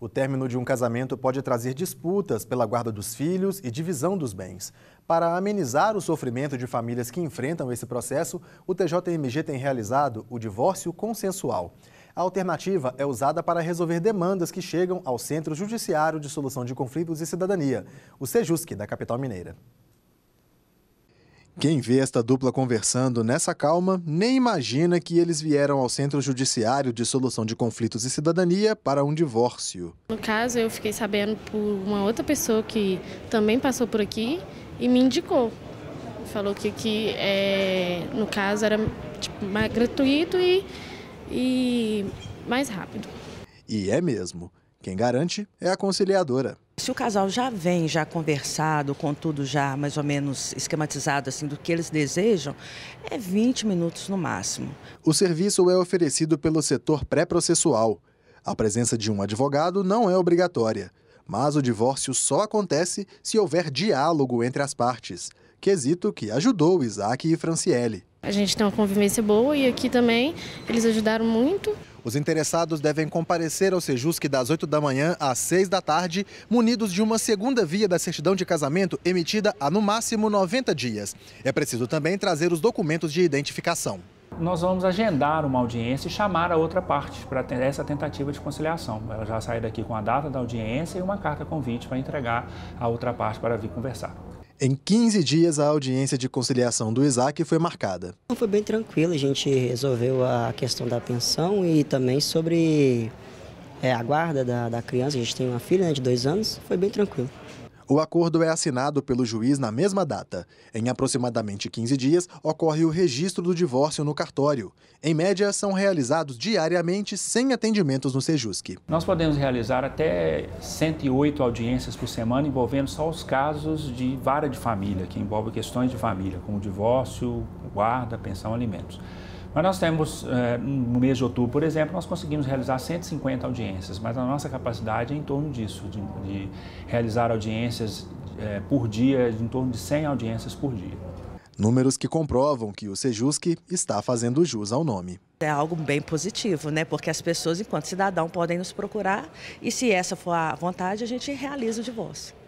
O término de um casamento pode trazer disputas pela guarda dos filhos e divisão dos bens. Para amenizar o sofrimento de famílias que enfrentam esse processo, o TJMG tem realizado o divórcio consensual. A alternativa é usada para resolver demandas que chegam ao Centro Judiciário de Solução de Conflitos e Cidadania, o SEJUSC, da capital mineira. Quem vê esta dupla conversando nessa calma nem imagina que eles vieram ao Centro Judiciário de Solução de Conflitos e Cidadania para um divórcio. No caso, eu fiquei sabendo por uma outra pessoa que também passou por aqui e me indicou. Falou que, aqui, é, no caso era tipo, mais gratuito e, e mais rápido. E é mesmo. Quem garante é a conciliadora se o casal já vem, já conversado, com tudo já mais ou menos esquematizado assim do que eles desejam, é 20 minutos no máximo. O serviço é oferecido pelo setor pré-processual. A presença de um advogado não é obrigatória, mas o divórcio só acontece se houver diálogo entre as partes, quesito que ajudou Isaac e Franciele. A gente tem uma convivência boa e aqui também eles ajudaram muito. Os interessados devem comparecer ao Sejusc das 8 da manhã às 6 da tarde, munidos de uma segunda via da certidão de casamento emitida há no máximo 90 dias. É preciso também trazer os documentos de identificação nós vamos agendar uma audiência e chamar a outra parte para ter essa tentativa de conciliação. Ela já sai daqui com a data da audiência e uma carta convite para entregar à outra parte para vir conversar. Em 15 dias, a audiência de conciliação do Isaac foi marcada. Então, foi bem tranquilo, a gente resolveu a questão da pensão e também sobre é, a guarda da, da criança. A gente tem uma filha né, de dois anos, foi bem tranquilo. O acordo é assinado pelo juiz na mesma data. Em aproximadamente 15 dias, ocorre o registro do divórcio no cartório. Em média, são realizados diariamente 100 atendimentos no Sejusc. Nós podemos realizar até 108 audiências por semana envolvendo só os casos de vara de família, que envolve questões de família, como divórcio, guarda, pensão, alimentos. Mas nós temos, no eh, mês de outubro, por exemplo, nós conseguimos realizar 150 audiências, mas a nossa capacidade é em torno disso, de, de realizar audiências eh, por dia, em torno de 100 audiências por dia. Números que comprovam que o Sejusc está fazendo jus ao nome. É algo bem positivo, né? Porque as pessoas, enquanto cidadão, podem nos procurar e se essa for a vontade, a gente realiza o divórcio.